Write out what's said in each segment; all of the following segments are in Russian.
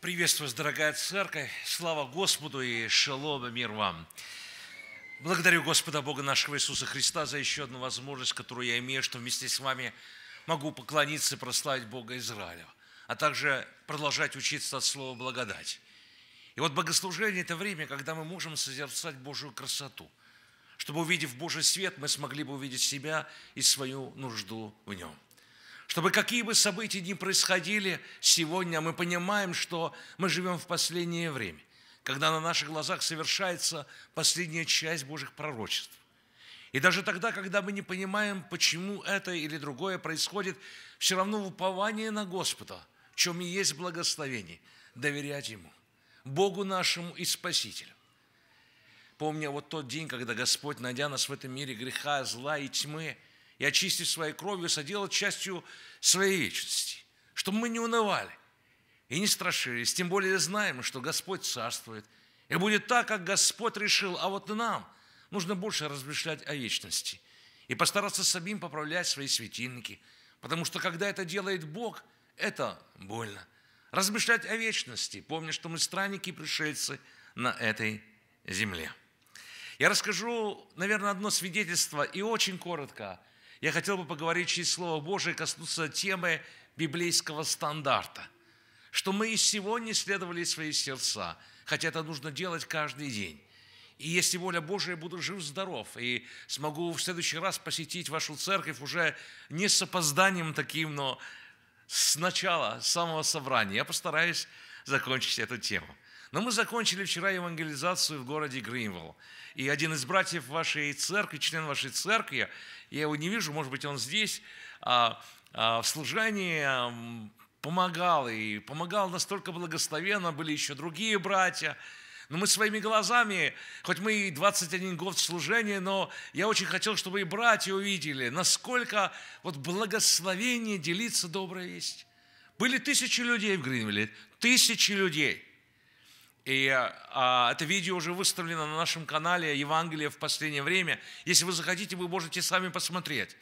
Приветствую вас, дорогая церковь. Слава Господу и шалом и мир вам. Благодарю Господа Бога нашего Иисуса Христа за еще одну возможность, которую я имею, что вместе с вами могу поклониться и прославить Бога Израиля, а также продолжать учиться от слова благодать. И вот богослужение – это время, когда мы можем созерцать Божью красоту, чтобы, увидев Божий свет, мы смогли бы увидеть себя и свою нужду в нем – чтобы какие бы события ни происходили сегодня, мы понимаем, что мы живем в последнее время, когда на наших глазах совершается последняя часть Божьих пророчеств. И даже тогда, когда мы не понимаем, почему это или другое происходит, все равно в уповании на Господа, в чем и есть благословение, доверять Ему, Богу нашему и Спасителю. Помня вот тот день, когда Господь, найдя нас в этом мире греха, зла и тьмы – и очистив своей кровью, соделал частью своей вечности, чтобы мы не унывали и не страшились, тем более знаем, что Господь царствует, и будет так, как Господь решил, а вот нам нужно больше размышлять о вечности и постараться самим поправлять свои светильники, потому что когда это делает Бог, это больно. Размышлять о вечности, помня, что мы странники и пришельцы на этой земле. Я расскажу, наверное, одно свидетельство и очень коротко – я хотел бы поговорить через Слово Божие, коснуться темы библейского стандарта, что мы и сегодня следовали свои сердца, хотя это нужно делать каждый день. И если воля Божия, я буду жив-здоров и смогу в следующий раз посетить вашу церковь уже не с опозданием таким, но с начала, с самого собрания. Я постараюсь закончить эту тему. Но мы закончили вчера евангелизацию в городе Гринвелл. И один из братьев вашей церкви, член вашей церкви, я его не вижу, может быть, он здесь, а, а, в служении помогал, и помогал настолько благословенно, были еще другие братья. Но мы своими глазами, хоть мы и 21 год в служении, но я очень хотел, чтобы и братья увидели, насколько вот благословение делиться доброй весть. Были тысячи людей в Гринвилле, тысячи людей – и а, это видео уже выставлено на нашем канале «Евангелие в последнее время». Если вы захотите, вы можете сами посмотреть.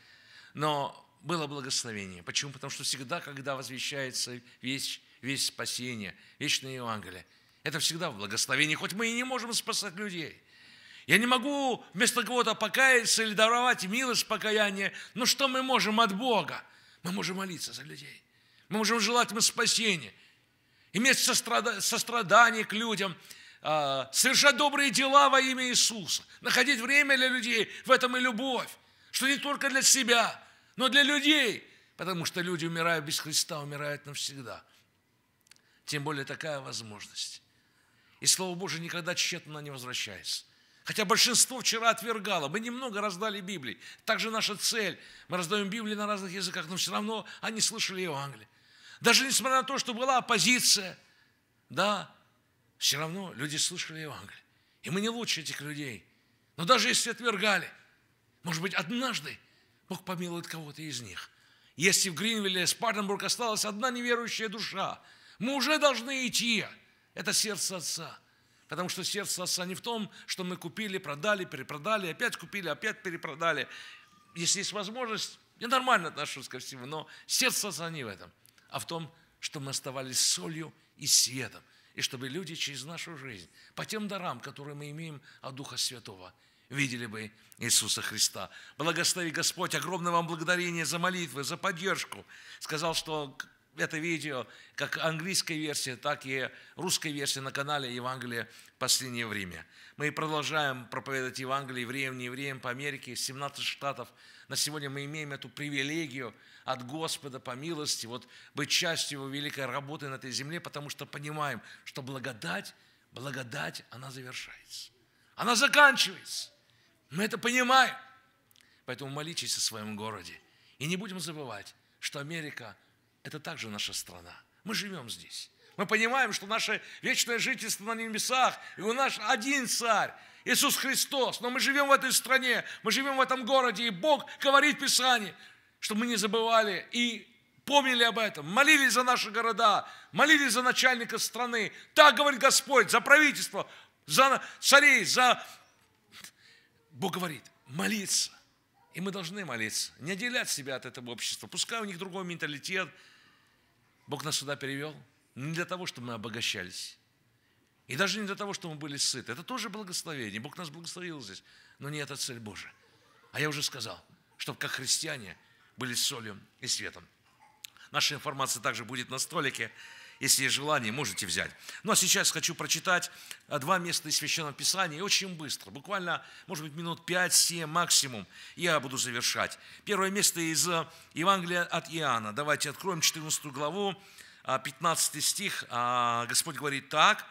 Но было благословение. Почему? Потому что всегда, когда возвещается весь, весь спасение, вечное Евангелие, это всегда в благословении. хоть мы и не можем спасать людей. Я не могу вместо кого-то покаяться или даровать милость покаяния, но что мы можем от Бога? Мы можем молиться за людей. Мы можем желать им спасения – иметь сострадание к людям, а, совершать добрые дела во имя Иисуса, находить время для людей. В этом и любовь, что не только для себя, но для людей, потому что люди, умирая без Христа, умирают навсегда. Тем более такая возможность. И Слово Божие никогда тщетно не возвращается. Хотя большинство вчера отвергало. Мы немного раздали Библии. Также наша цель. Мы раздаем Библии на разных языках, но все равно они слышали Евангелие. Даже несмотря на то, что была оппозиция, да, все равно люди слышали Евангелие. И мы не лучше этих людей. Но даже если отвергали, может быть, однажды Бог помилует кого-то из них. Если в Гринвилле Спартенбург осталась одна неверующая душа, мы уже должны идти. Это сердце Отца. Потому что сердце Отца не в том, что мы купили, продали, перепродали, опять купили, опять перепродали. Если есть возможность, я нормально отношусь ко всему, но сердце Отца не в этом – а в том, что мы оставались солью и светом, и чтобы люди через нашу жизнь, по тем дарам, которые мы имеем от Духа Святого, видели бы Иисуса Христа. Благослови Господь, огромное вам благодарение за молитвы, за поддержку. Сказал, что это видео, как английской версии, так и русской версии на канале Евангелия Последнее время». Мы продолжаем проповедовать Евангелие время не время по Америке, 17 штатов. На сегодня мы имеем эту привилегию от Господа по милости вот быть частью Его великой работы на этой земле, потому что понимаем, что благодать, благодать, она завершается. Она заканчивается. Мы это понимаем. Поэтому молитесь о своем городе. И не будем забывать, что Америка – это также наша страна. Мы живем здесь. Мы понимаем, что наше вечное жительство на небесах, и у нас один царь, Иисус Христос. Но мы живем в этой стране, мы живем в этом городе, и Бог говорит в Писании, чтобы мы не забывали и помнили об этом, молились за наши города, молились за начальника страны. Так говорит Господь, за правительство, за царей, за... Бог говорит, молиться. И мы должны молиться, не отделять себя от этого общества. Пускай у них другой менталитет, Бог нас сюда перевел не для того, чтобы мы обогащались, и даже не для того, чтобы мы были сыты. Это тоже благословение. Бог нас благословил здесь, но не эта цель Божия. А я уже сказал, чтобы как христиане были солью и светом. Наша информация также будет на столике. Если есть желание, можете взять. Ну а сейчас хочу прочитать а, два места из Священного Писания, и очень быстро, буквально, может быть, минут 5-7 максимум, я буду завершать. Первое место из а, Евангелия от Иоанна. Давайте откроем 14 главу, 15 а, стих. Господь говорит так,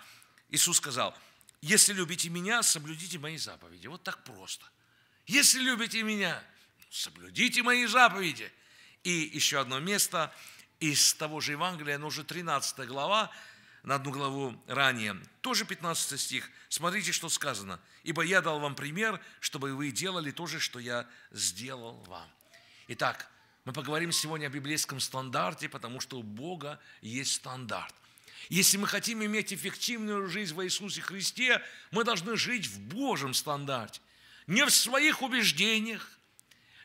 Иисус сказал, «Если любите меня, соблюдите мои заповеди». Вот так просто. «Если любите меня, соблюдите мои заповеди». И еще одно место – из того же Евангелия, но уже 13 глава, на одну главу ранее, тоже 15 стих. Смотрите, что сказано. «Ибо я дал вам пример, чтобы вы делали то же, что я сделал вам». Итак, мы поговорим сегодня о библейском стандарте, потому что у Бога есть стандарт. Если мы хотим иметь эффективную жизнь во Иисусе Христе, мы должны жить в Божьем стандарте. Не в своих убеждениях,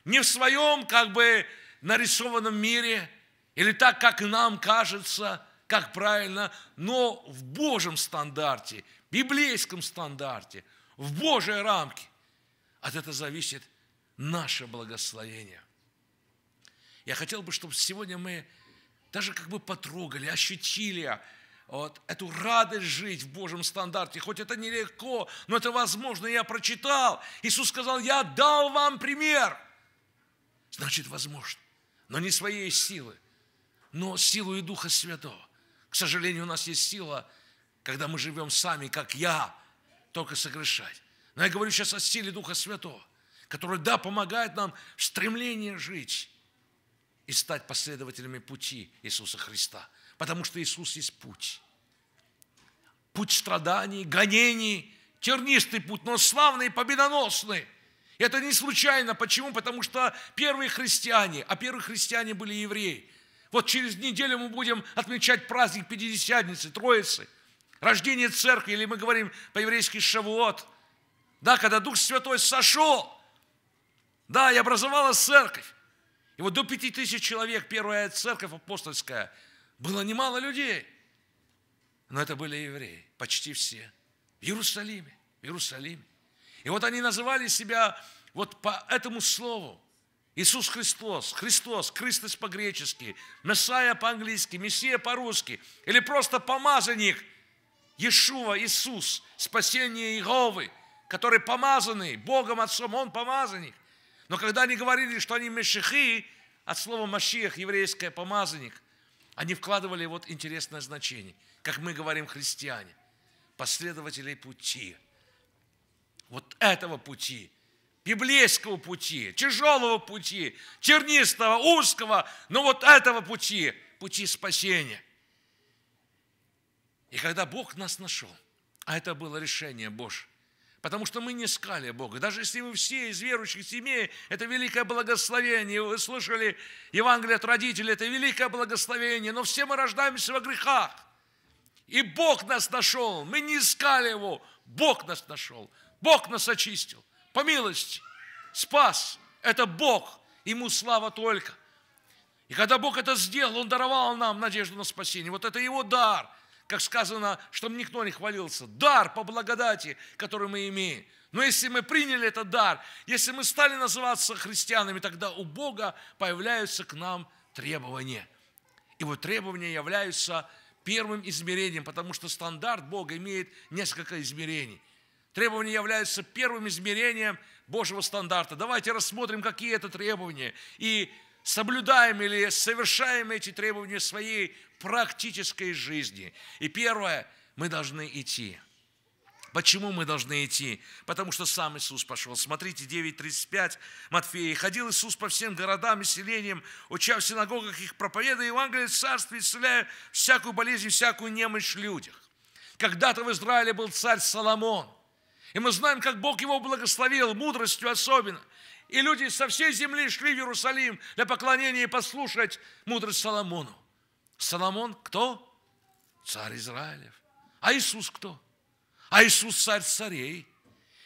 не в своем как бы нарисованном мире – или так, как нам кажется, как правильно, но в Божьем стандарте, библейском стандарте, в Божьей рамке. От этого зависит наше благословение. Я хотел бы, чтобы сегодня мы даже как бы потрогали, ощутили вот, эту радость жить в Божьем стандарте. Хоть это нелегко, но это возможно. Я прочитал. Иисус сказал, я дал вам пример. Значит, возможно, но не своей силы, но силу и Духа Святого. К сожалению, у нас есть сила, когда мы живем сами, как я, только согрешать. Но я говорю сейчас о силе Духа Святого, который, да, помогает нам в стремлении жить и стать последователями пути Иисуса Христа. Потому что Иисус есть путь. Путь страданий, гонений, тернистый путь, но славный и победоносный. Это не случайно. Почему? Потому что первые христиане, а первые христиане были евреи, вот через неделю мы будем отмечать праздник Пятидесятницы, Троицы, рождение церкви, или мы говорим по-еврейски Шавуот. Да, когда Дух Святой сошел, да, и образовалась церковь. И вот до пяти тысяч человек первая церковь апостольская было немало людей. Но это были евреи, почти все. В Иерусалиме, в Иерусалиме. И вот они называли себя вот по этому слову, Иисус Христос, Христос, Христос по-гречески, Мессия по-английски, Мессия по-русски, или просто помазанник, Иешуа, Иисус, спасение Иеговы, который помазанный Богом Отцом, Он помазанник. Но когда они говорили, что они мешихи, от слова машиях, еврейское помазанник, они вкладывали вот интересное значение, как мы говорим христиане, последователей пути, вот этого пути – библейского пути, тяжелого пути, чернистого, узкого, но вот этого пути, пути спасения. И когда Бог нас нашел, а это было решение Божье, потому что мы не искали Бога. Даже если вы все из верующих семей, это великое благословение. Вы слышали Евангелие от родителей, это великое благословение. Но все мы рождаемся во грехах. И Бог нас нашел. Мы не искали Его. Бог нас нашел. Бог нас очистил по милости, спас. Это Бог, Ему слава только. И когда Бог это сделал, Он даровал нам надежду на спасение. Вот это Его дар, как сказано, чтобы никто не хвалился. Дар по благодати, который мы имеем. Но если мы приняли этот дар, если мы стали называться христианами, тогда у Бога появляются к нам требования. И вот требования являются первым измерением, потому что стандарт Бога имеет несколько измерений – Требования являются первым измерением Божьего стандарта. Давайте рассмотрим, какие это требования. И соблюдаем или совершаем эти требования в своей практической жизни. И первое, мы должны идти. Почему мы должны идти? Потому что сам Иисус пошел. Смотрите, 9.35 Матфея. «Ходил Иисус по всем городам и селениям, уча в синагогах их проповеда, Евангелие царствия, исцеляя всякую болезнь, всякую немощь в людях». Когда-то в Израиле был царь Соломон – и мы знаем, как Бог его благословил, мудростью особенно. И люди со всей земли шли в Иерусалим для поклонения и послушать мудрость Соломону. Соломон кто? Царь Израилев. А Иисус кто? А Иисус царь царей.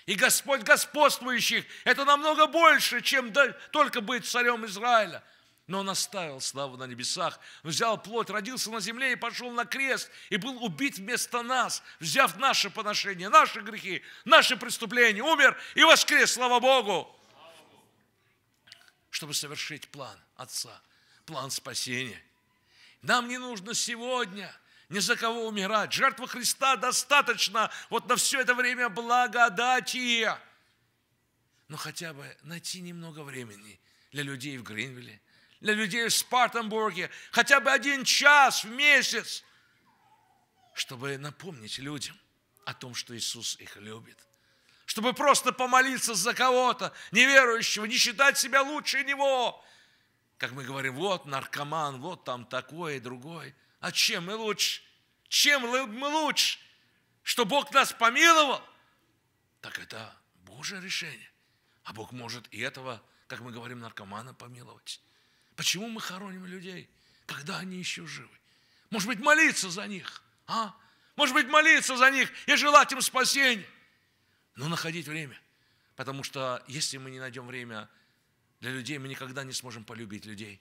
И Господь господствующих – это намного больше, чем только быть царем Израиля – но он оставил славу на небесах, взял плоть, родился на земле и пошел на крест, и был убит вместо нас, взяв наши поношения, наши грехи, наши преступления, умер и воскрес, слава Богу, чтобы совершить план Отца, план спасения. Нам не нужно сегодня – ни за кого умирать. жертва Христа достаточно вот на все это время благодати. Но хотя бы найти немного времени для людей в Гринвилле, для людей в Спартанбурге, хотя бы один час в месяц, чтобы напомнить людям о том, что Иисус их любит. Чтобы просто помолиться за кого-то неверующего, не считать себя лучше него. Как мы говорим, вот наркоман, вот там такой и другой, А чем мы лучше? Чем мы лучше? Что Бог нас помиловал? Так это Божье решение. А Бог может и этого, как мы говорим, наркомана помиловать. Почему мы хороним людей, когда они еще живы? Может быть, молиться за них, а? Может быть, молиться за них и желать им спасения. Но находить время. Потому что если мы не найдем время для людей, мы никогда не сможем полюбить людей.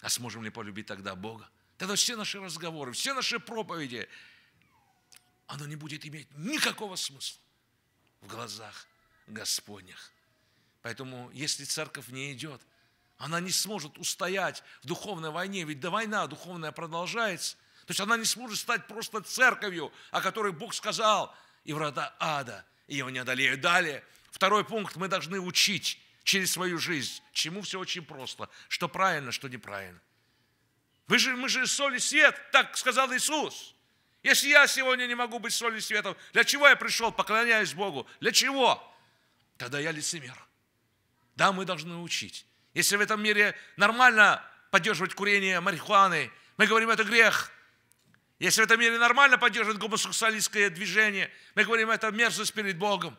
А сможем ли полюбить тогда Бога? Тогда все наши разговоры, все наши проповеди, оно не будет иметь никакого смысла в глазах Господних. Поэтому, если церковь не идет – она не сможет устоять в духовной войне, ведь до война духовная продолжается. То есть она не сможет стать просто церковью, о которой Бог сказал, и врата ада ее не одолеют. Далее, второй пункт, мы должны учить через свою жизнь, чему все очень просто, что правильно, что неправильно. Вы же, мы же соль и свет, так сказал Иисус. Если я сегодня не могу быть солью и светом, для чего я пришел, поклоняюсь Богу? Для чего? Тогда я лицемер. Да, мы должны учить. Если в этом мире нормально поддерживать курение марихуаны, мы говорим, это грех. Если в этом мире нормально поддерживать гомосексуалистское движение, мы говорим, это мерзость перед Богом.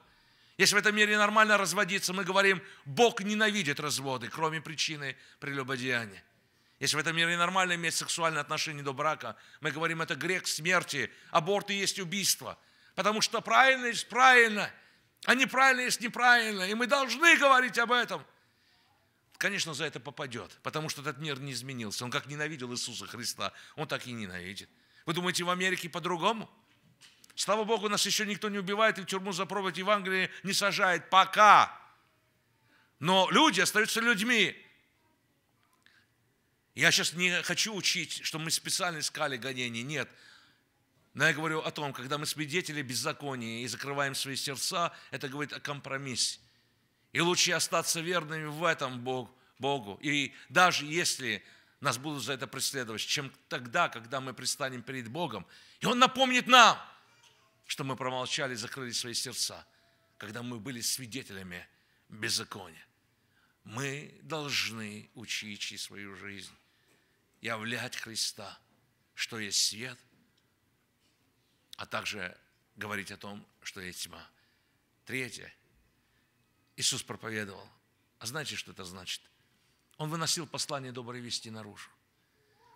Если в этом мире нормально разводиться, мы говорим, Бог ненавидит разводы, кроме причины прелюбодеяния. Если в этом мире нормально иметь сексуальные отношения до брака, мы говорим, это грех смерти, Аборты есть убийство. Потому что правильно есть правильно, а неправильно есть неправильно. И мы должны говорить об этом – конечно, за это попадет, потому что этот мир не изменился. Он как ненавидел Иисуса Христа, он так и ненавидит. Вы думаете, в Америке по-другому? Слава Богу, нас еще никто не убивает и в тюрьму за проповедь Евангелия не сажает. Пока. Но люди остаются людьми. Я сейчас не хочу учить, что мы специально искали гонения, Нет. Но я говорю о том, когда мы свидетели беззакония и закрываем свои сердца, это говорит о компромиссе. И лучше остаться верными в этом Богу. И даже если нас будут за это преследовать, чем тогда, когда мы предстанем перед Богом. И Он напомнит нам, что мы промолчали закрыли свои сердца, когда мы были свидетелями беззакония. Мы должны учить свою жизнь, являть Христа, что есть свет, а также говорить о том, что есть тьма. Третье – Иисус проповедовал. А знаете, что это значит? Он выносил послание доброй вести наружу.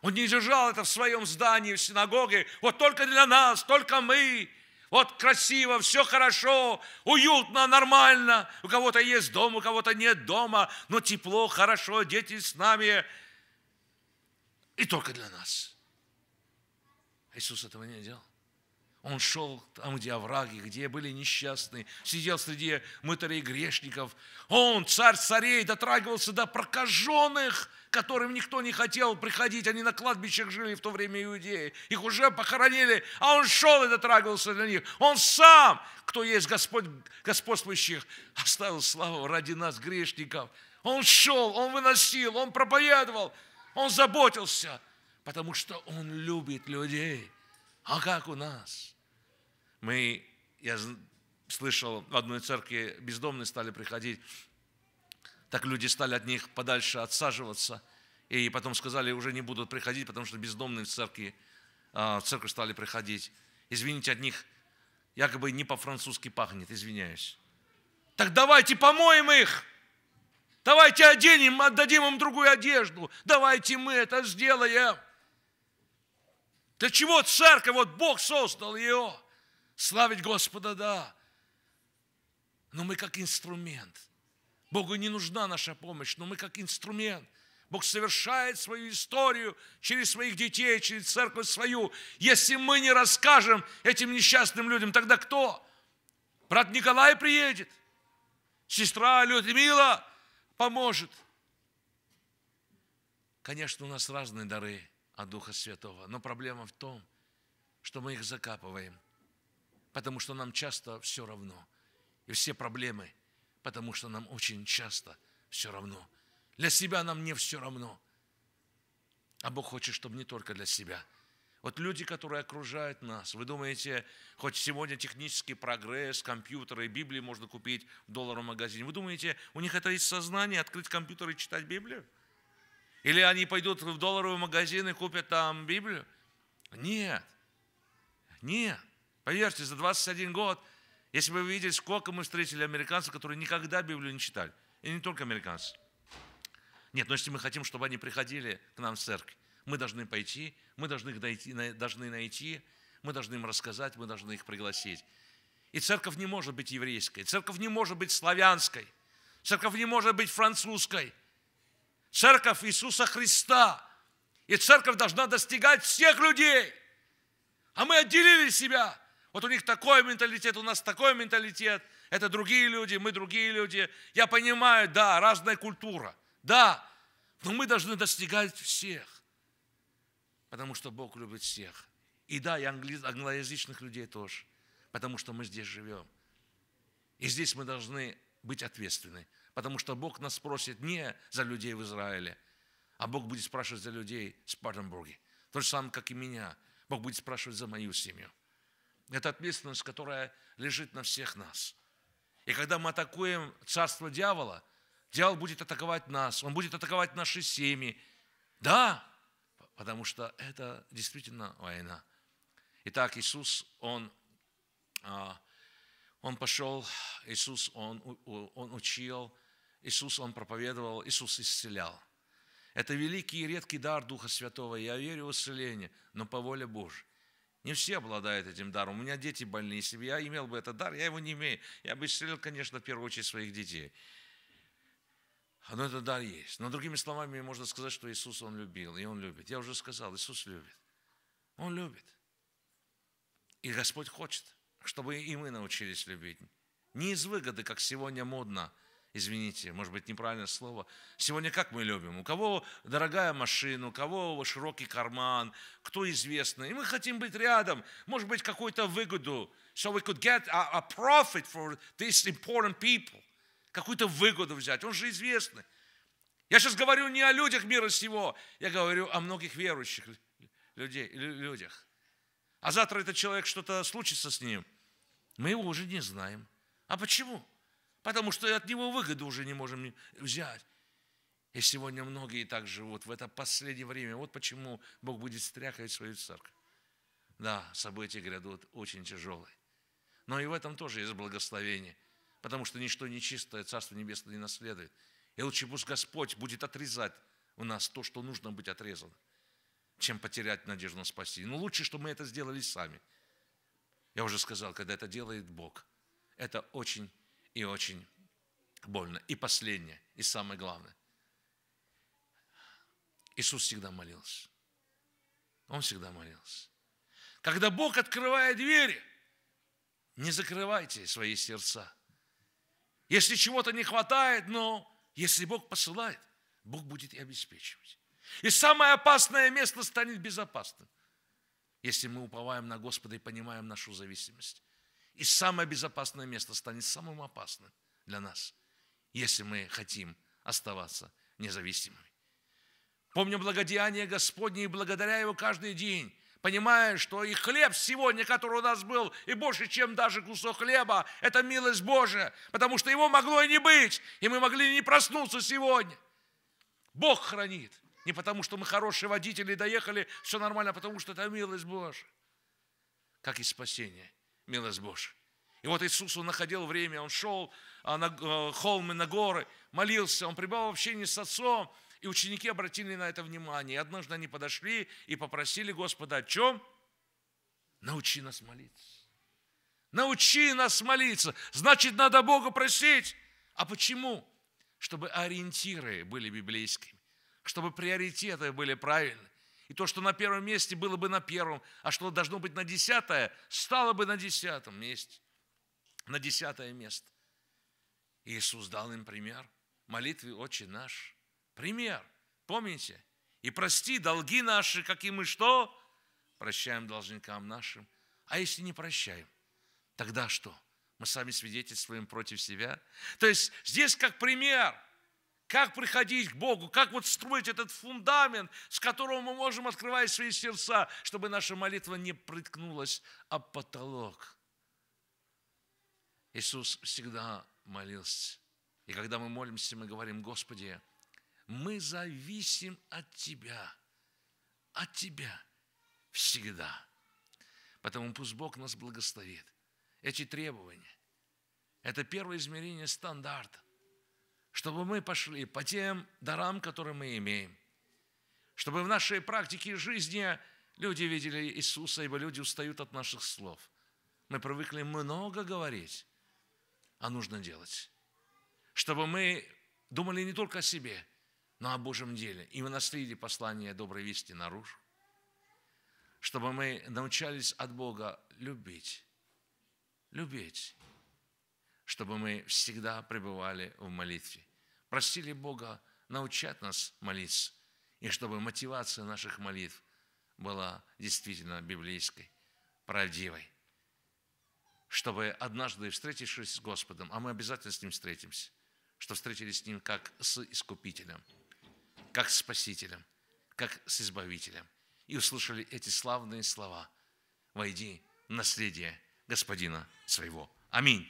Он не держал это в своем здании, в синагоге. Вот только для нас, только мы. Вот красиво, все хорошо, уютно, нормально. У кого-то есть дом, у кого-то нет дома, но тепло, хорошо, дети с нами. И только для нас. А Иисус этого не делал. Он шел там, где овраги, где были несчастные, сидел среди мытарей грешников. Он, царь царей, дотрагивался до прокаженных, которым никто не хотел приходить. Они на кладбищах жили в то время иудеи. Их уже похоронили, а он шел и дотрагивался до них. Он сам, кто есть Господь, господствующих, оставил славу ради нас, грешников. Он шел, он выносил, он проповедовал, он заботился, потому что он любит людей – а как у нас? Мы, я слышал, в одной церкви бездомные стали приходить, так люди стали от них подальше отсаживаться, и потом сказали, уже не будут приходить, потому что бездомные в церкви, а, в церковь стали приходить. Извините, от них якобы не по-французски пахнет, извиняюсь. Так давайте помоем их! Давайте оденем, отдадим им другую одежду. Давайте мы это сделаем. Для чего церковь? Вот Бог создал ее. Славить Господа, да. Но мы как инструмент. Богу не нужна наша помощь, но мы как инструмент. Бог совершает свою историю через своих детей, через церковь свою. Если мы не расскажем этим несчастным людям, тогда кто? Брат Николай приедет. Сестра Людмила поможет. Конечно, у нас разные дары от Духа Святого. Но проблема в том, что мы их закапываем, потому что нам часто все равно. И все проблемы, потому что нам очень часто все равно. Для себя нам не все равно. А Бог хочет, чтобы не только для себя. Вот люди, которые окружают нас, вы думаете, хоть сегодня технический прогресс, компьютеры, Библии можно купить в долларовом магазине, вы думаете, у них это есть сознание открыть компьютер и читать Библию? Или они пойдут в долларовый магазин и купят там Библию? Нет. Нет. Поверьте, за 21 год, если бы вы видели, сколько мы встретили американцев, которые никогда Библию не читали. И не только американцы. Нет, но если мы хотим, чтобы они приходили к нам в церковь, мы должны пойти, мы должны их найти, должны найти, мы должны им рассказать, мы должны их пригласить. И церковь не может быть еврейской, церковь не может быть славянской, церковь не может быть французской – Церковь Иисуса Христа. И церковь должна достигать всех людей. А мы отделили себя. Вот у них такой менталитет, у нас такой менталитет. Это другие люди, мы другие люди. Я понимаю, да, разная культура. Да, но мы должны достигать всех. Потому что Бог любит всех. И да, и англоязычных людей тоже. Потому что мы здесь живем. И здесь мы должны быть ответственны Потому что Бог нас спросит не за людей в Израиле, а Бог будет спрашивать за людей в Спартенбурге. То же самое, как и меня. Бог будет спрашивать за мою семью. Это ответственность, которая лежит на всех нас. И когда мы атакуем царство дьявола, дьявол будет атаковать нас, он будет атаковать наши семьи. Да, потому что это действительно война. Итак, Иисус, Он а, он пошел, Иисус, он, он учил, Иисус, он проповедовал, Иисус исцелял. Это великий и редкий дар Духа Святого. Я верю в исцеление, но по воле Божьей. Не все обладают этим даром. У меня дети больные, Если бы я имел бы этот дар, я его не имею. Я бы исцелил, конечно, в первую очередь своих детей. Но этот дар есть. Но другими словами можно сказать, что Иисус Он любил, и Он любит. Я уже сказал, Иисус любит. Он любит. И Господь хочет чтобы и мы научились любить. Не из выгоды, как сегодня модно, извините, может быть, неправильное слово. Сегодня как мы любим? У кого дорогая машина, у кого широкий карман, кто известный. И мы хотим быть рядом, может быть, какую-то выгоду. So we could get a, a profit for these important people. Какую-то выгоду взять. Он же известный. Я сейчас говорю не о людях мира сего, я говорю о многих верующих людей, людях а завтра этот человек что-то случится с ним, мы его уже не знаем. А почему? Потому что от него выгоду уже не можем взять. И сегодня многие так живут в это последнее время. Вот почему Бог будет стряхивать свою церковь. Да, события грядут очень тяжелые. Но и в этом тоже есть благословение, потому что ничто нечистое Царство Небесное не наследует. И лучше пусть Господь будет отрезать у нас то, что нужно быть отрезано – чем потерять надежду на спасение. Но ну, лучше, чтобы мы это сделали сами. Я уже сказал, когда это делает Бог, это очень и очень больно. И последнее, и самое главное. Иисус всегда молился. Он всегда молился. Когда Бог открывает двери, не закрывайте свои сердца. Если чего-то не хватает, но если Бог посылает, Бог будет и обеспечивать. И самое опасное место станет безопасным, если мы уповаем на Господа и понимаем нашу зависимость. И самое безопасное место станет самым опасным для нас, если мы хотим оставаться независимыми. Помню благодеяние Господне и благодаря Его каждый день, понимая, что и хлеб сегодня, который у нас был, и больше, чем даже кусок хлеба, это милость Божия, потому что его могло и не быть, и мы могли не проснуться сегодня. Бог хранит. Не потому, что мы хорошие водители, доехали, все нормально, а потому что это милость Божья. Как и спасение, милость Божья. И вот Иисус, Он находил время, Он шел а, на э, холмы, на горы, молился, Он пребывал в общении с Отцом, и ученики обратили на это внимание. И однажды они подошли и попросили Господа о чем? Научи нас молиться. Научи нас молиться. Значит, надо Бога просить. А почему? Чтобы ориентиры были библейскими чтобы приоритеты были правильны. И то, что на первом месте было бы на первом, а что должно быть на десятое, стало бы на десятом месте, на десятое место. Иисус дал им пример молитвы «Отче наш». Пример. Помните? «И прости долги наши, как и мы что? Прощаем должникам нашим. А если не прощаем, тогда что? Мы сами свидетельствуем против себя. То есть здесь как пример – как приходить к Богу, как вот строить этот фундамент, с которого мы можем открывать свои сердца, чтобы наша молитва не приткнулась об потолок. Иисус всегда молился. И когда мы молимся, мы говорим, Господи, мы зависим от Тебя, от Тебя всегда. Поэтому пусть Бог нас благословит. Эти требования – это первое измерение стандарта – чтобы мы пошли по тем дарам, которые мы имеем, чтобы в нашей практике жизни люди видели Иисуса, ибо люди устают от наших слов. Мы привыкли много говорить, а нужно делать. Чтобы мы думали не только о себе, но о Божьем деле. И мы наследили послание доброй вести наружу. Чтобы мы научались от Бога любить. Любить чтобы мы всегда пребывали в молитве. просили Бога научат нас молиться, и чтобы мотивация наших молитв была действительно библейской, правдивой. Чтобы однажды, встретившись с Господом, а мы обязательно с Ним встретимся, что встретились с Ним как с Искупителем, как с Спасителем, как с Избавителем, и услышали эти славные слова «Войди в наследие Господина своего». Аминь.